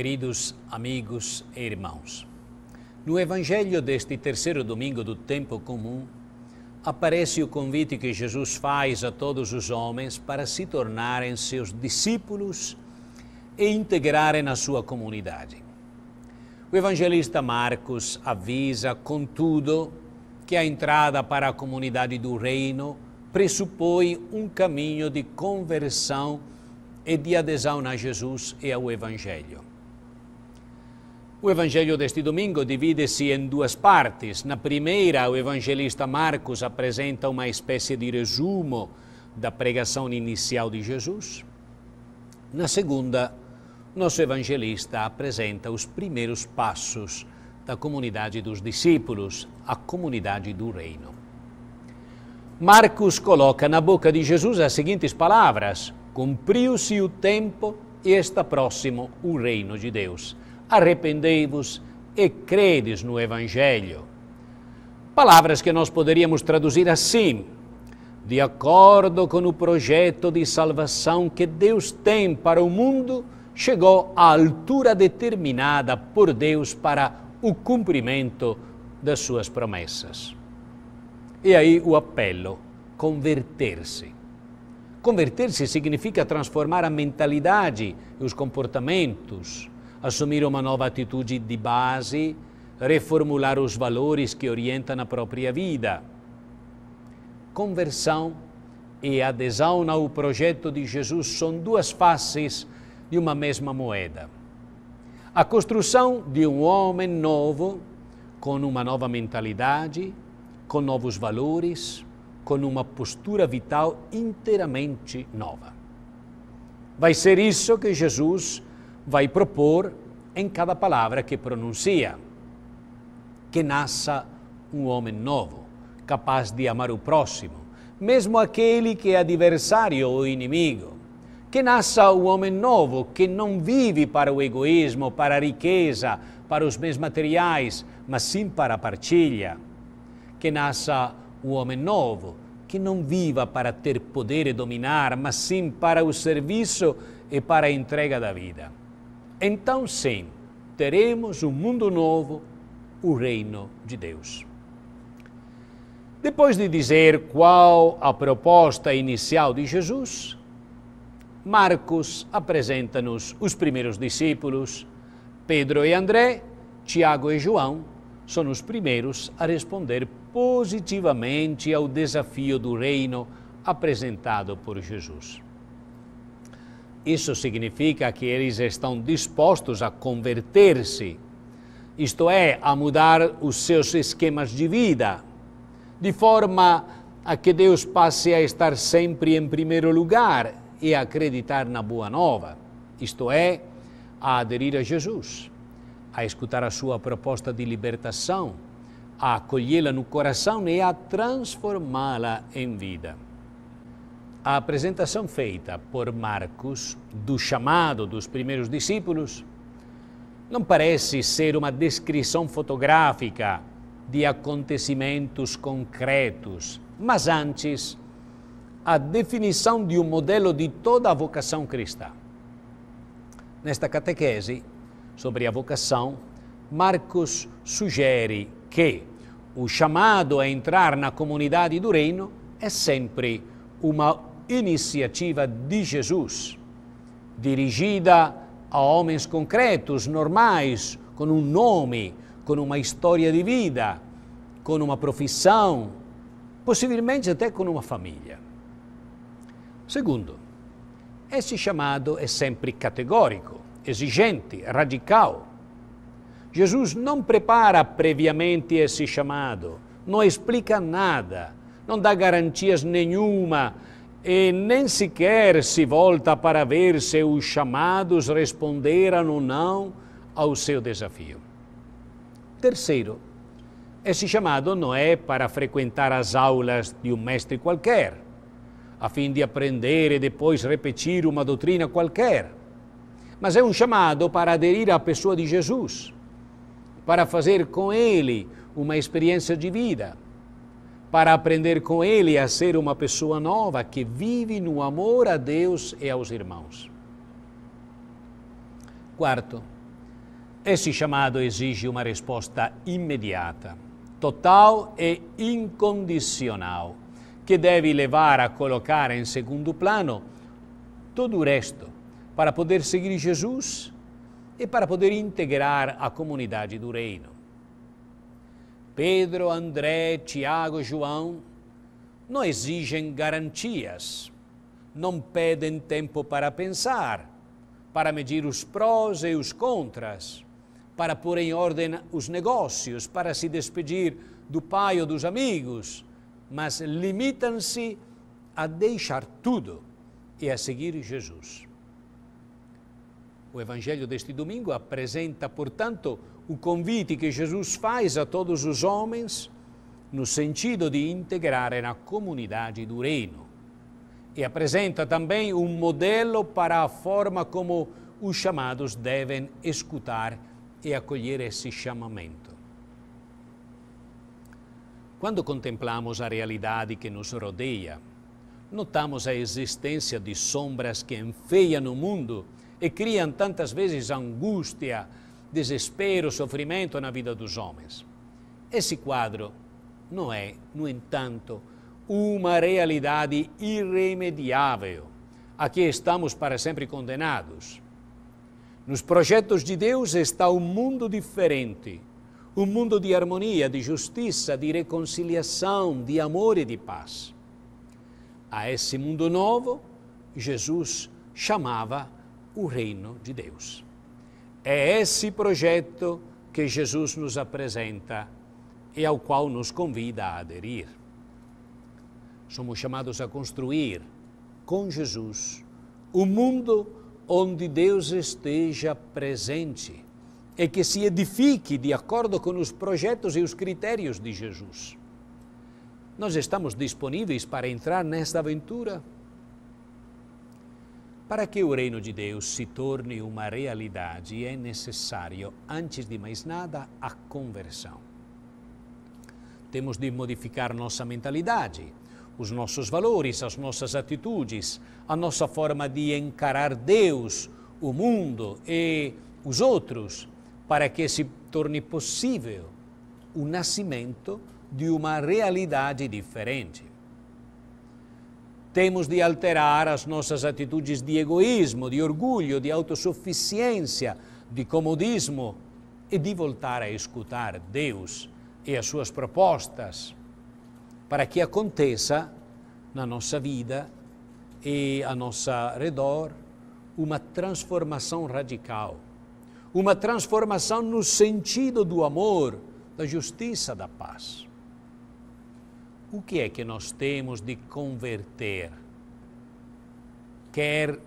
Queridos amigos e irmãos, no Evangelho deste terceiro domingo do tempo comum, aparece o convite que Jesus faz a todos os homens para se tornarem seus discípulos e integrarem na sua comunidade. O evangelista Marcos avisa, contudo, que a entrada para a comunidade do reino pressupõe um caminho de conversão e de adesão a Jesus e ao Evangelho. O Evangelho deste domingo divide-se em duas partes. Na primeira, o evangelista Marcos apresenta uma espécie de resumo da pregação inicial de Jesus. Na segunda, nosso evangelista apresenta os primeiros passos da comunidade dos discípulos, a comunidade do reino. Marcos coloca na boca de Jesus as seguintes palavras: Cumpriu-se o tempo e está próximo o reino de Deus arrependei-vos e credes no Evangelho. Palavras que nós poderíamos traduzir assim: de acordo com o projeto de salvação que Deus tem para o mundo, chegou à altura determinada por Deus para o cumprimento das suas promessas. E aí o apelo: converter-se. Converter-se significa transformar a mentalidade e os comportamentos, assumir uma nova atitude de base, reformular os valores que orientam a própria vida. Conversão e adesão ao projeto de Jesus são duas faces de uma mesma moeda. A construção de um homem novo, com uma nova mentalidade, com novos valores, com uma postura vital inteiramente nova. Vai ser isso que Jesus vai propor em cada palavra que pronuncia que nasça um homem novo, capaz de amar o próximo, mesmo aquele que é adversário ou inimigo. Que nasça um homem novo que não vive para o egoísmo, para a riqueza, para os bens materiais, mas sim para a partilha. Que nasça um homem novo que não viva para ter poder e dominar, mas sim para o serviço e para a entrega da vida então, sim, teremos um mundo novo, o reino de Deus. Depois de dizer qual a proposta inicial de Jesus, Marcos apresenta-nos os primeiros discípulos. Pedro e André, Tiago e João são os primeiros a responder positivamente ao desafio do reino apresentado por Jesus. Isso significa que eles estão dispostos a converter-se, isto é, a mudar os seus esquemas de vida, de forma a que Deus passe a estar sempre em primeiro lugar e a acreditar na Boa Nova, isto é, a aderir a Jesus, a escutar a sua proposta de libertação, a acolhê-la no coração e a transformá-la em vida. A apresentação feita por Marcos do chamado dos primeiros discípulos não parece ser uma descrição fotográfica de acontecimentos concretos, mas antes a definição de um modelo de toda a vocação cristã. Nesta catequese sobre a vocação, Marcos sugere que o chamado a entrar na comunidade do reino é sempre uma iniciativa de Jesus, dirigida a homens concretos, normais, com um nome, com uma história de vida, com uma profissão, possivelmente até com uma família. Segundo, esse chamado é sempre categórico, exigente, radical. Jesus não prepara previamente esse chamado, não explica nada, não dá garantias nenhuma e nem sequer se volta para ver se os chamados responderam ou não ao seu desafio. Terceiro, esse chamado não é para frequentar as aulas de um mestre qualquer, a fim de aprender e depois repetir uma doutrina qualquer, mas é um chamado para aderir à pessoa de Jesus, para fazer com ele uma experiência de vida para aprender com ele a ser uma pessoa nova que vive no amor a Deus e aos irmãos. Quarto, esse chamado exige uma resposta imediata, total e incondicional, que deve levar a colocar em segundo plano todo o resto, para poder seguir Jesus e para poder integrar a comunidade do Reino. Pedro, André, Tiago, João não exigem garantias, não pedem tempo para pensar, para medir os prós e os contras, para pôr em ordem os negócios, para se despedir do pai ou dos amigos, mas limitam-se a deixar tudo e a seguir Jesus. O Evangelho deste domingo apresenta, portanto, o convite que Jesus faz a todos os homens no sentido de integrarem na comunidade do reino. E apresenta também um modelo para a forma como os chamados devem escutar e acolher esse chamamento. Quando contemplamos a realidade que nos rodeia, notamos a existência de sombras que enfeiam o mundo e criam tantas vezes angústia, desespero, sofrimento na vida dos homens. Esse quadro não é, no entanto, uma realidade irremediável a que estamos para sempre condenados. Nos projetos de Deus está um mundo diferente, um mundo de harmonia, de justiça, de reconciliação, de amor e de paz. A esse mundo novo, Jesus chamava o reino de Deus. É esse projeto que Jesus nos apresenta e ao qual nos convida a aderir. Somos chamados a construir, com Jesus, um mundo onde Deus esteja presente e que se edifique de acordo com os projetos e os critérios de Jesus. Nós estamos disponíveis para entrar nesta aventura? Para que o reino de Deus se torne uma realidade, é necessário, antes de mais nada, a conversão. Temos de modificar nossa mentalidade, os nossos valores, as nossas atitudes, a nossa forma de encarar Deus, o mundo e os outros, para que se torne possível o nascimento de uma realidade diferente. Temos de alterar as nossas atitudes de egoísmo, de orgulho, de autossuficiência, de comodismo e de voltar a escutar Deus e as suas propostas para que aconteça na nossa vida e a nosso redor uma transformação radical, uma transformação no sentido do amor, da justiça, da paz o que é que nós temos de converter? Quer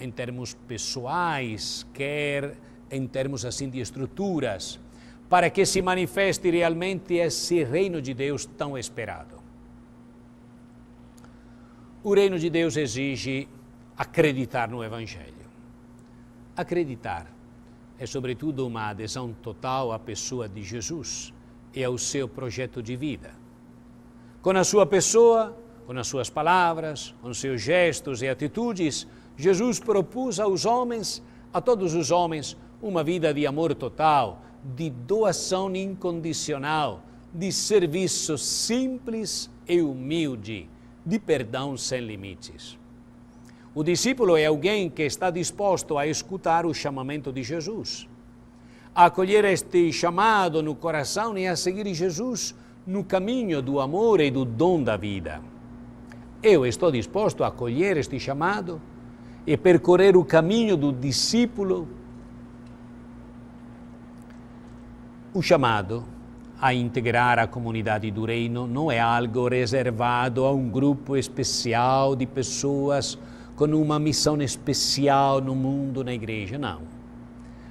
em termos pessoais, quer em termos assim de estruturas, para que se manifeste realmente esse reino de Deus tão esperado. O reino de Deus exige acreditar no Evangelho. Acreditar é, sobretudo, uma adesão total à pessoa de Jesus e ao seu projeto de vida. Com a sua pessoa, com as suas palavras, com seus gestos e atitudes, Jesus propôs aos homens, a todos os homens, uma vida de amor total, de doação incondicional, de serviço simples e humilde, de perdão sem limites. O discípulo é alguém que está disposto a escutar o chamamento de Jesus, a acolher este chamado no coração e a seguir Jesus no caminho do amor e do dom da vida. Eu estou disposto a acolher este chamado e percorrer o caminho do discípulo. O chamado a integrar a comunidade do reino não é algo reservado a um grupo especial de pessoas com uma missão especial no mundo, na igreja, não.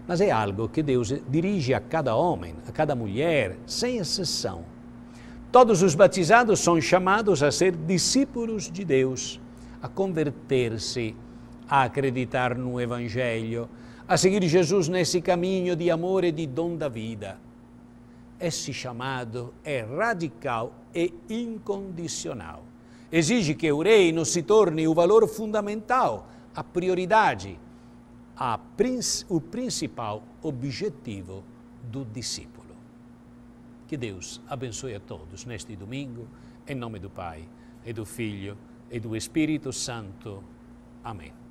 Mas é algo que Deus dirige a cada homem, a cada mulher, sem exceção Todos os batizados são chamados a ser discípulos de Deus, a converter-se, a acreditar no Evangelho, a seguir Jesus nesse caminho de amor e de dom da vida. Esse chamado é radical e incondicional. Exige que o reino se torne o valor fundamental, a prioridade, a princ o principal objetivo do discípulo. Que Deus abençoe a todos neste domingo, em nome do Pai, e do Filho, e do Espírito Santo. Amém.